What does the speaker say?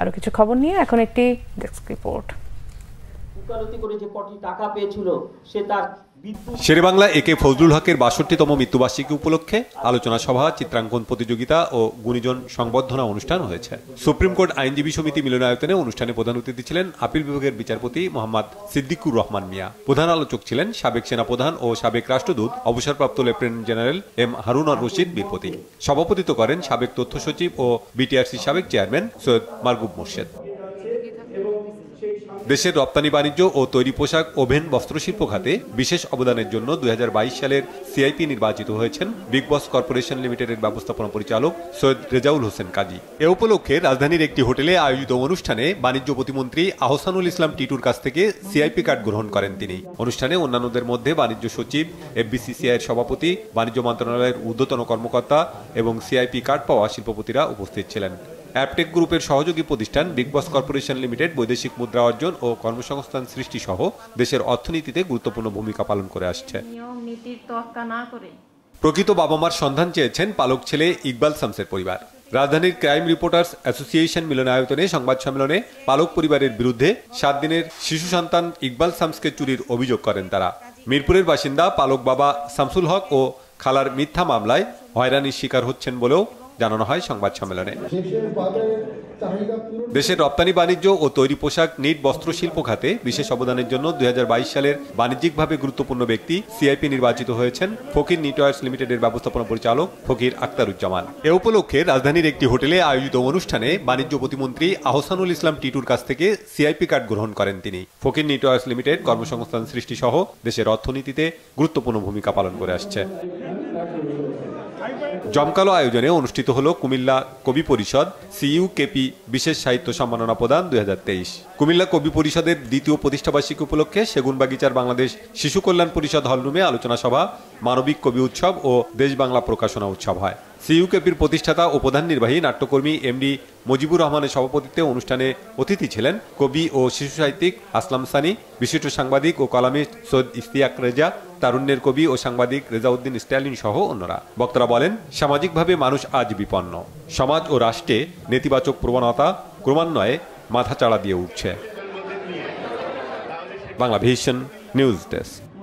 আরও কিছু খবর নিয়ে এখন একটি ডেস্ক রিপোর্ট ওকালতি করে যে টাকা পেয়েছিল সে তার শেরেবাংলা একে ফজলুল হকের বাষট্টিতম মৃত্যুবার্ষিকী উপলক্ষে আলোচনা সভা চিত্রাঙ্কন প্রতিযোগিতা ও গুণীজন সংবর্ধনা অনুষ্ঠান হয়েছে সুপ্রিম কোর্ট আইনজীবী সমিতি মিলনায়তনে অনুষ্ঠানে প্রধান অতিথি ছিলেন আপিল বিভাগের বিচারপতি মোহাম্মদ সিদ্দিকুর রহমান মিয়া প্রধান আলোচক ছিলেন সাবেক সেনাপ্রধান ও সাবেক রাষ্ট্রদূত অবসরপ্রাপ্ত lieutenant general M Harun ar Rashid বীরপতি সভাপতিত্ব করেন সাবেক তথ্য সচিব ও বিটিআরসি সাবেক চেয়ারম্যান সৈয়দ মারগুব মোর্শেদ দেশের রপ্তানি বাণিজ্য ও তৈরি পোশাক ওভেন বস্ত্রশিল্প খাতে বিশেষ অবদানের জন্য দুই সালের সিআইপি নির্বাচিত হয়েছেন বিগ বস কর্পোরেশন লিমিটেডের ব্যবস্থাপনা পরিচালক সৈয়দ রেজাউল হোসেন কাজী এ উপলক্ষে রাজধানীর একটি হোটেলে আয়োজিত অনুষ্ঠানে বাণিজ্য প্রতিমন্ত্রী আহসানুল ইসলাম টিটুর কাছ থেকে সিআইপি কার্ড গ্রহণ করেন তিনি অনুষ্ঠানে অন্যান্যদের মধ্যে বাণিজ্য সচিব এফবিসিসিআই এর সভাপতি বাণিজ্য মন্ত্রণালয়ের ঊর্ধ্বতন কর্মকর্তা এবং সিআইপি কার্ড পাওয়া শিল্পপতিরা উপস্থিত ছিলেন অ্যাপটেক গ্রুপের সহযোগী প্রতিষ্ঠান বিগ বস কর্পোরেশন লিমিটেড বৈদেশিক মুদ্রা অর্জন ও কর্মসংস্থান সৃষ্টি সহ দেশের অর্থনীতিতে গুরুত্বপূর্ণ ভূমিকা পালন করে আসছে প্রকৃত বাবা মার সন্ধান চেয়েছেন পালক ছেলে ইকবাল শামসের পরিবার রাজধানীর ক্রাইম রিপোর্টার্স অ্যাসোসিয়েশন মিলনায়তনে সংবাদ সম্মেলনে পালক পরিবারের বিরুদ্ধে সাত দিনের শিশু সন্তান ইকবাল শামসকে চুরির অভিযোগ করেন তারা মিরপুরের বাসিন্দা পালক বাবা শামসুল হক ও খালার মিথ্যা মামলায় হয়রানির শিকার হচ্ছেন বলেও জানানো হয় সংবাদ সম্মেলনে দেশের রপ্তানি বাণিজ্য ও তৈরি পোশাক নিট বস্ত্র শিল্প খাতে বিশেষ অবদানের জন্য দুই সালের বাণিজ্যিকভাবে গুরুত্বপূর্ণ ব্যক্তি সিআইপি নির্বাচিত হয়েছেন ফকির নিটওয়ার্স লিমিটেডের ব্যবস্থাপনা পরিচালক ফকির আক্তারুজ্জামান এ উপলক্ষে রাজধানীর একটি হোটেলে আয়োজিত অনুষ্ঠানে বাণিজ্য প্রতিমন্ত্রী আহসানুল ইসলাম টিটুর কাছ থেকে সিআইপি কার্ড গ্রহণ করেন তিনি ফকির নিটওয়ার্স লিমিটেড কর্মসংস্থান সৃষ্টি সহ দেশের অর্থনীতিতে গুরুত্বপূর্ণ ভূমিকা পালন করে আসছে জমকালো আয়োজনে অনুষ্ঠিত হল কুমিল্লা কবি পরিষদ সিইউ কেপি বিশেষ সাহিত্য সম্মাননা প্রদান দুই কুমিল্লা কবি পরিষদের দ্বিতীয় প্রতিষ্ঠাবার্ষিকী উপলক্ষে বাগিচার বাংলাদেশ শিশু কল্যাণ পরিষদ হলরুমে আলোচনা সভা মানবিক কবি উৎসব ও দেশ বাংলা প্রকাশনা উৎসব হয় সিইউকেপির প্রতিষ্ঠাতা ও প্রধান নির্বাহী নাট্যকর্মী এমডি মজিবুর রহমানের সভাপতিত্বে অনুষ্ঠানে অতিথি ছিলেন কবি ও শিশু সাহিত্যিক আসলাম সানি বিশিষ্ট সাংবাদিক ও কলামিস্ট সৈয়দ ইস্তিয়াক রেজা তারুণ্যের কবি ও সাংবাদিক রেজাউদ্দিন স্ট্যালিন সহ অন্যরা বক্তারা বলেন সামাজিকভাবে মানুষ আজ বিপন্ন সমাজ ও রাষ্ট্রে নেতিবাচক প্রবণতা ক্রমান্বয়ে মাথাচাড়া দিয়ে উঠছে বাংলা ভিশন নিউজ ডেস্ক